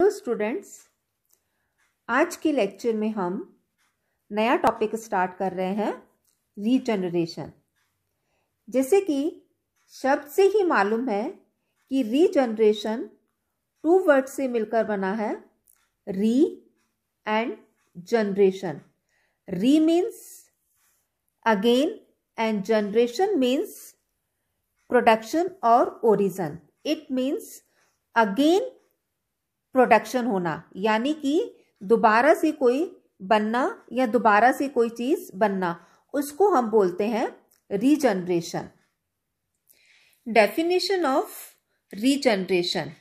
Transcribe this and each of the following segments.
Hello students आज के lecture में हम नया टॉपिक स्टार्ट कर रहे हैं रीजनरेशन जैसे कि शब्द से ही मालूम है कि रीजनरेशन टू वर्ड से मिलकर बना है re and generation re means again and generation means production और origin it means again production होना यानी कि दोबारा से कोई बनना या दोबारा से कोई चीज बनना उसको हम बोलते हैं regeneration definition of regeneration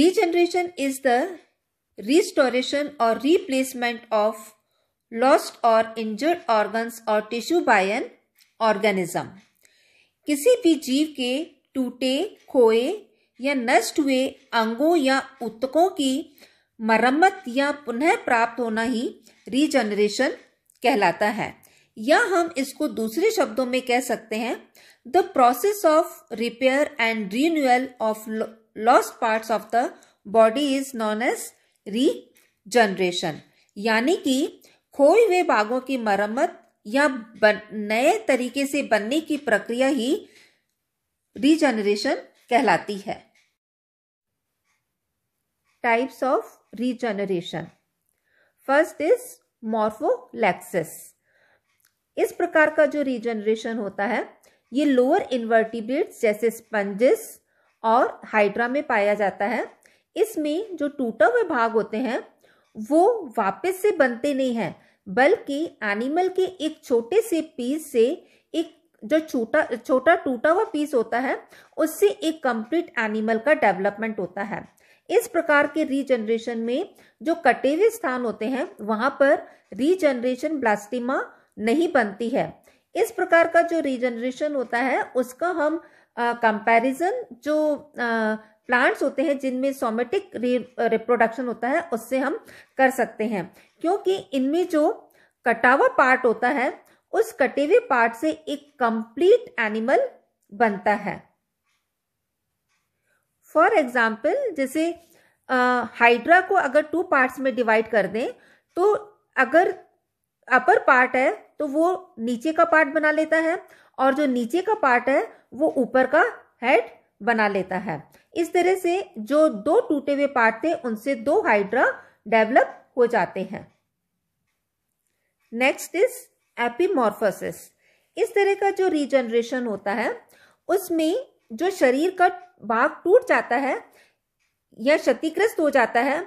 regeneration is the restoration और रिप्लेसमेंट ऑफ लॉस्ट और इंजर्ड ऑर्गन और टिश्यू बाय एन ऑर्गेनिज्म किसी भी जीव के टूटे खोए या नष्ट हुए अंगों या उत्तकों की मरम्मत या पुनः प्राप्त होना ही रीजनरेशन कहलाता है या हम इसको दूसरे शब्दों में कह सकते हैं the process of repair and renewal of lost parts of the body is known as regeneration यानी कि खोए हुए भागों की मरम्मत या बन, नए तरीके से बनने की प्रक्रिया ही रीजनरेशन कहलाती है types of regeneration. First is morpholepsis. इस प्रकार का जो रीजनरेशन होता है ये लोअर इन्वर्टिब्रेट्स जैसे स्पंजेस और हाइड्रा में पाया जाता है इसमें जो टूटे हुए भाग होते हैं वो वापस से बनते नहीं हैं बल्कि एनिमल के एक छोटे से पीस से एक जो छोटा छोटा टूटा हुआ पीस होता है उससे एक कंप्लीट एनिमल का डेवलपमेंट होता है इस प्रकार के रीजनरेशन में जो कटे हुए स्थान होते हैं वहां पर रीजनरेशन ब्लास्टिमा नहीं बनती है इस प्रकार का जो रीजनरेशन होता है उसका हम कंपैरिजन जो आ, प्लांट्स होते हैं जिनमें सोमेटिक रिप्रोडक्शन होता है उससे हम कर सकते हैं क्योंकि इनमें जो कटावा पार्ट होता है उस कटे हुए पार्ट से एक कंप्लीट एनिमल बनता है फॉर एग्जाम्पल जैसे हाइड्रा को अगर टू पार्ट्स में डिवाइड कर दें तो अगर अपर पार्ट है तो वो नीचे का पार्ट बना लेता है और जो नीचे का पार्ट है वो ऊपर का हेड बना लेता है इस तरह से जो दो टूटे हुए पार्ट थे उनसे दो हाइड्रा डेवलप हो जाते हैं नेक्स्ट इज एपीमोरफोसिस इस तरह का जो रीजनरेशन होता है उसमें जो शरीर का भाग टूट जाता है या क्षतिग्रस्त हो जाता है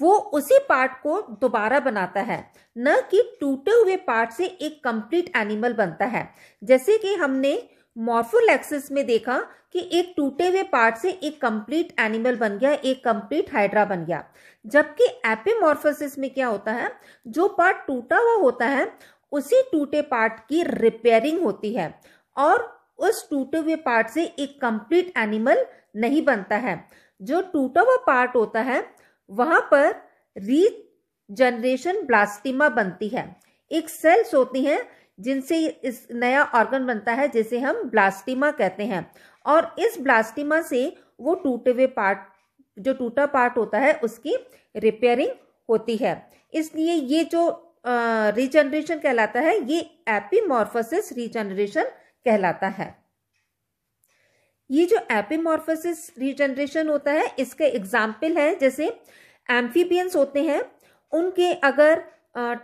वो उसी पार्ट को दोबारा बनाता है न कि टूटे हुए पार्ट से एक कंप्लीट एनिमल बनता है जैसे कि हमने मॉर्फोलैक्सिस में देखा कि एक टूटे हुए पार्ट से एक कंप्लीट एनिमल बन गया एक कंप्लीट हाइड्रा बन गया जबकि एपिमॉर्फोसिस में क्या होता है जो पार्ट टूटा हुआ होता है उसी टूटे पार्ट की रिपेयरिंग होती है और उस टूटे हुए पार्ट से एक कंप्लीट एनिमल नहीं बनता है जो टूटा हुआ पार्ट होता है वहाँ पर री जनरेशन ब्लास्टिमा बनती है एक सेल्स होती हैं जिनसे इस नया ऑर्गन बनता है जिसे हम ब्लास्टिमा कहते हैं और इस ब्लास्टिमा से वो टूटे हुए पार्ट जो टूटा पार्ट होता है उसकी रिपेयरिंग होती है इसलिए ये जो रिजनरेशन कहलाता है ये एपीमॉर्फोसिस रिजनरेशन कहलाता है ये जो एपिमोर्फोसिस रिजनरेशन होता है इसके एग्जाम्पल है जैसे एम्फीबियंस होते हैं उनके अगर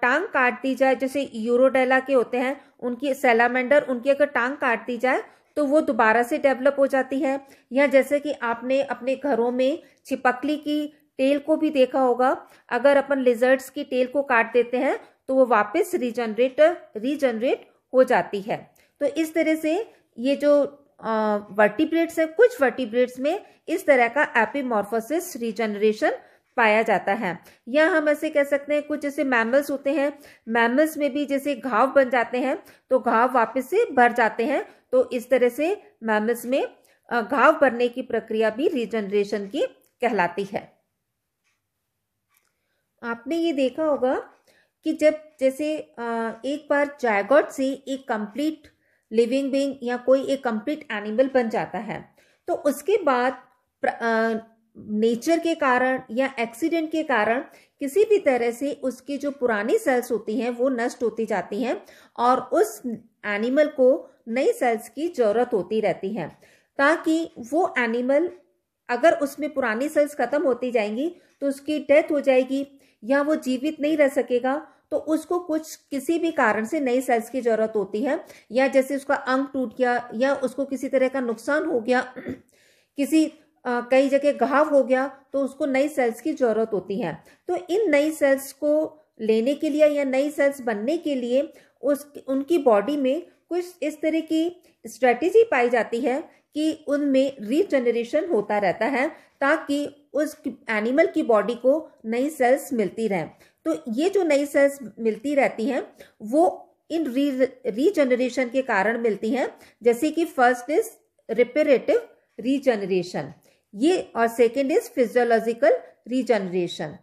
टांग काट दी जाए जैसे यूरोडेला के होते हैं उनकी सेलामेंडर उनकी अगर टांग काट दी जाए तो वो दोबारा से डेवलप हो जाती है या जैसे कि आपने अपने घरों में छिपकली की टेल को भी देखा होगा अगर अपन लिजर्ट्स की टेल को काट देते हैं तो वो वापस रिजनरेट रिजनरेट हो जाती है तो इस तरह से ये जो वर्टिब्रेट्स है कुछ वर्टिब्रेट्स में इस तरह का एपीमॉर्फोसिस रिजनरेशन पाया जाता है या हम ऐसे कह सकते हैं कुछ जैसे मैमल्स होते हैं मैमल्स में भी जैसे घाव बन जाते हैं तो घाव वापस से भर जाते हैं तो इस तरह से मैमल्स में घाव भरने की प्रक्रिया भी रिजनरेशन की कहलाती है आपने ये देखा होगा कि जब जैसे एक बार जायगॉट से एक कंप्लीट लिविंग बींग या कोई एक कंप्लीट एनिमल बन जाता है तो उसके बाद नेचर के कारण या एक्सीडेंट के कारण किसी भी तरह से उसकी जो पुरानी सेल्स होती हैं वो नष्ट होती जाती हैं और उस एनिमल को नई सेल्स की जरूरत होती रहती है ताकि वो एनिमल अगर उसमें पुरानी सेल्स खत्म होती जाएंगी तो उसकी डेथ हो जाएगी या वो जीवित नहीं रह सकेगा तो उसको कुछ किसी भी कारण से नई सेल्स की जरूरत होती है या जैसे उसका अंग टूट गया या उसको किसी तरह का नुकसान हो गया किसी आ, कई जगह घाव हो गया तो उसको नई सेल्स की जरूरत होती है तो इन नई सेल्स को लेने के लिए या नई सेल्स बनने के लिए उस उनकी बॉडी में कुछ इस तरह की स्ट्रेटेजी पाई जाती है कि उनमें रीजनरेशन होता रहता है ताकि उस एनिमल की बॉडी को नई सेल्स मिलती रहें तो ये जो नई सेल्स मिलती रहती हैं वो इन री रीजनरेशन के कारण मिलती हैं जैसे कि फर्स्ट इज रिपेरेटिव रीजनरेशन ये और सेकेंड इज फिजियोलॉजिकल रीजनरेशन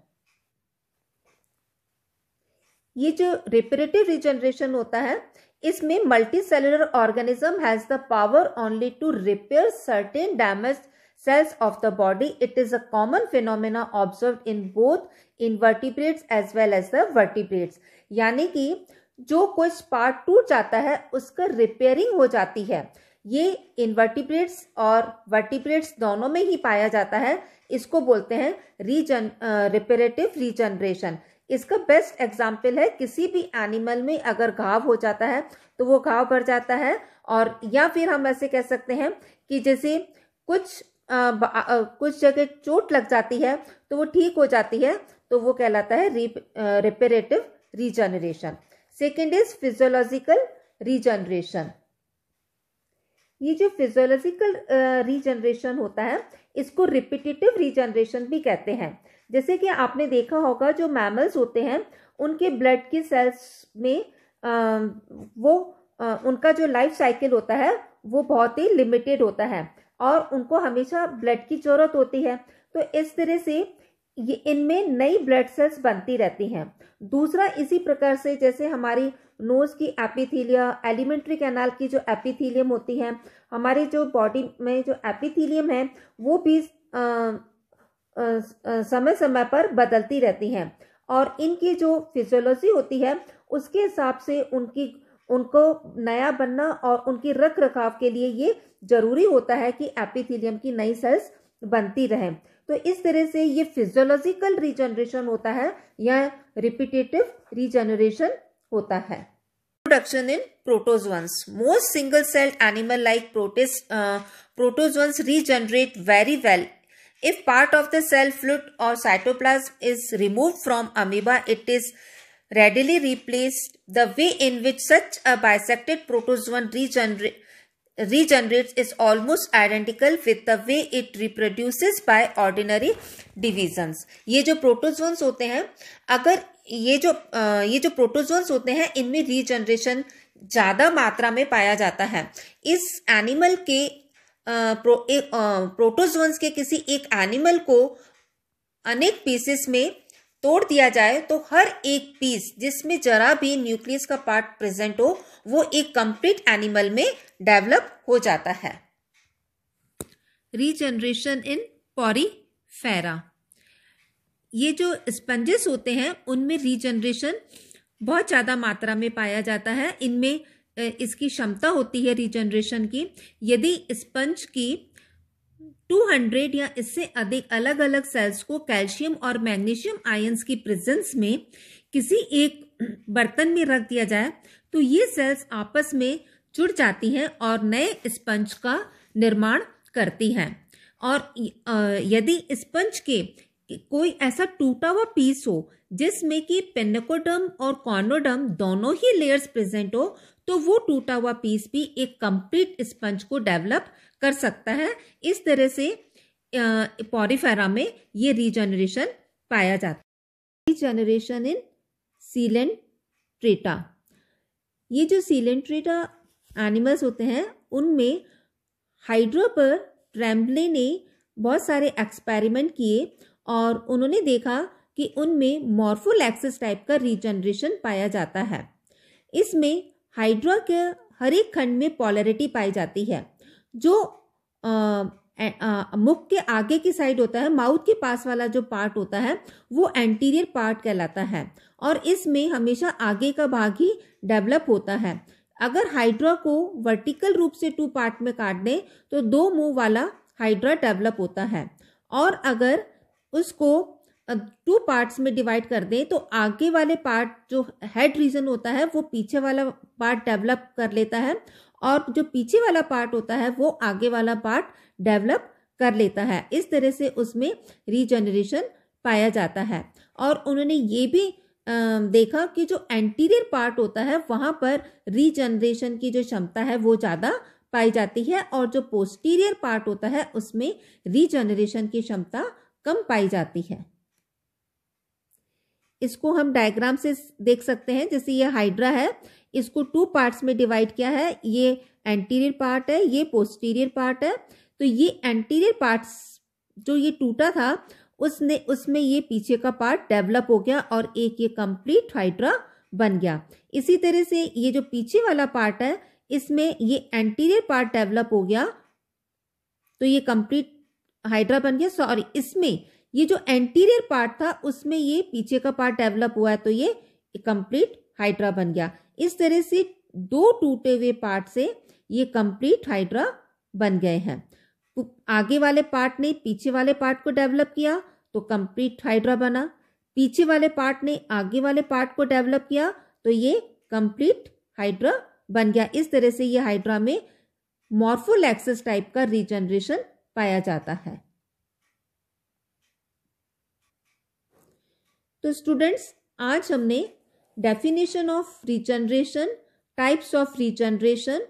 ये जो रिपेरेटिव रीजनरेशन होता है इसमें multicellular organism has the power only to repair certain damage cells of the body. It is a common phenomena observed in both invertebrates as well as the vertebrates. यानी कि जो कुछ part टूट जाता है उसका रिपेयरिंग हो जाती है ये इनवर्टिब्रेट्स और वर्टिब्रेट्स दोनों में ही पाया जाता है इसको बोलते हैं रीजन रिपेरेटिव रीजनरेशन इसका बेस्ट एग्जाम्पल है किसी भी एनिमल में अगर घाव हो जाता है तो वो घाव भर जाता है और या फिर हम ऐसे कह सकते हैं कि जैसे कुछ कुछ जगह चोट लग जाती है तो वो ठीक हो जाती है तो वो कहलाता है reparative regeneration second is physiological regeneration ये जो फिजियोलॉजिकल रीजनरेशन होता है इसको रिपीटेटिव रीजनरेशन भी कहते हैं जैसे कि आपने देखा होगा जो मैमल्स होते हैं उनके ब्लड की सेल्स में आ, वो आ, उनका जो लाइफ साइकिल होता है वो बहुत ही लिमिटेड होता है और उनको हमेशा ब्लड की जरूरत होती है तो इस तरह से ये इनमें नई ब्लड सेल्स बनती रहती हैं दूसरा इसी प्रकार से जैसे हमारी नोज़ की एपिथीलिया एलिमेंट्री कैनाल की जो एपिथीलियम होती है हमारे जो बॉडी में जो एपिथीलियम है वो भी आ, आ, आ, समय समय पर बदलती रहती हैं और इनकी जो फिजियोलॉजी होती है उसके हिसाब से उनकी उनको नया बनना और उनकी रख रखाव के लिए ये जरूरी होता है कि एपिथीलियम की नई सेल्स बनती रहे तो इस तरह से ये फिजियोलॉजिकल रिजनरेशन होता है या रिपीटेटिव रिजनरेशन होता है production in protozoans most single cell animal like protists protozoans regenerate very well if part of the cell fluid और cytoplasm is remove from amoeba it is readily replaced the way in which such a bisected protozoan regenerate regenerates is almost identical with the way it reproduces by ordinary divisions ये जो protozoans होते हैं अगर ये जो ये जो protozoans होते हैं इनमें रीजनरेशन ज़्यादा मात्रा में पाया जाता है इस एनिमल के प्रो, प्रोटोजोन्स के किसी एक एनिमल को अनेक पीसेस में तोड़ दिया जाए तो हर एक पीस जिसमें जरा भी न्यूक्लियस का पार्ट प्रेजेंट हो वो एक कंप्लीट एनिमल में डेवलप हो जाता है रीजनरेशन इन पॉरीफेरा ये जो स्पंजेस होते हैं उनमें रीजनरेशन बहुत ज़्यादा मात्रा में पाया जाता है इनमें इसकी क्षमता होती है रीजनरेशन की यदि स्पंज की 200 या इससे अधिक अलग अलग सेल्स को कैल्शियम और मैग्नीशियम आयंस की प्रेजेंस में किसी एक बर्तन में रख दिया जाए तो ये सेल्स आपस में जुड़ जाती हैं और नए स्पंज का निर्माण करती हैं और यदि स्पंज के कोई ऐसा टूटा हुआ पीस हो जिसमें कि पेनकोडम और कॉर्नोडम दोनों ही लेयर्स प्रेजेंट हो तो वो टूटा हुआ पीस भी एक कंप्लीट स्पंज को डेवलप कर सकता है इस तरह से पॉरीफेरा में ये रीजनरेशन पाया जाता है रीजनरेशन इन सीलेंट्रेटा ये जो सीलेंट्रेटा एनिमल्स होते हैं उनमें हाइड्रो पर ट्रैम्बले ने बहुत सारे एक्सपेरिमेंट किए और उन्होंने देखा कि उनमें मॉर्फोलैक्सिस टाइप का रीजनरेशन पाया जाता है इसमें हाइड्रो के हर एक खंड में पॉलरिटी पाई जाती है जो मुख के आगे की साइड होता है माउथ के पास वाला जो पार्ट होता है वो एंटीरियर पार्ट कहलाता है और इसमें हमेशा आगे का भाग ही डेवलप होता है अगर हाइड्रा को वर्टिकल रूप से टू पार्ट में काट दें तो दो मुंह वाला हाइड्रा डेवलप होता है और अगर उसको टू पार्ट्स में डिवाइड कर दें तो आगे वाले पार्ट जो हेड रीजन होता है वो पीछे वाला पार्ट डेवलप कर लेता है और जो पीछे वाला पार्ट होता है वो आगे वाला पार्ट डेवलप कर लेता है इस तरह से उसमें रीजनरेशन पाया जाता है और उन्होंने ये भी देखा कि जो एंटीरियर पार्ट होता है वहाँ पर रीजनरेशन की जो क्षमता है वो ज़्यादा पाई जाती है और जो पोस्टीरियर पार्ट होता है उसमें रीजनरेशन की क्षमता कम पाई जाती है इसको हम डायग्राम से देख सकते हैं जैसे ये हाइड्रा है इसको टू पार्ट्स में डिवाइड किया है ये एंटीरियर पार्ट है ये पोस्टीरियर पार्ट है तो ये एंटीरियर पार्ट्स जो ये टूटा था उसने उसमें ये पीछे का पार्ट डेवलप हो गया और एक ये कंप्लीट हाइड्रा बन गया इसी तरह से ये जो पीछे वाला पार्ट है इसमें ये एंटीरियर पार्ट डेवलप हो गया तो ये कंप्लीट हाइड्रा बन गया सॉरी इसमें ये जो एंटीरियर पार्ट था उसमें ये पीछे का पार्ट डेवलप हुआ है तो ये कंप्लीट हाइड्रा बन गया इस तरह से दो टूटे हुए पार्ट से ये कंप्लीट हाइड्रा बन गए हैं आगे वाले पार्ट ने पीछे वाले पार्ट को डेवलप किया तो कंप्लीट हाइड्रा बना पीछे वाले पार्ट ने आगे वाले पार्ट को डेवलप किया तो ये कंप्लीट हाइड्रा बन गया इस तरह से ये हाइड्रा में मॉर्फोलैक्सिस टाइप का रीजनरेशन पाया जाता है तो स्टूडेंट्स आज हमने definition of regeneration types of regeneration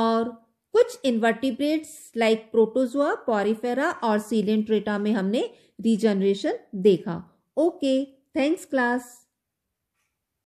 और कुछ इन्वर्टिब्रेट्स लाइक प्रोटोजोआ पॉरीफेरा और सीलेंट्रेटा में हमने रिजनरेशन देखा ओके थैंक्स क्लास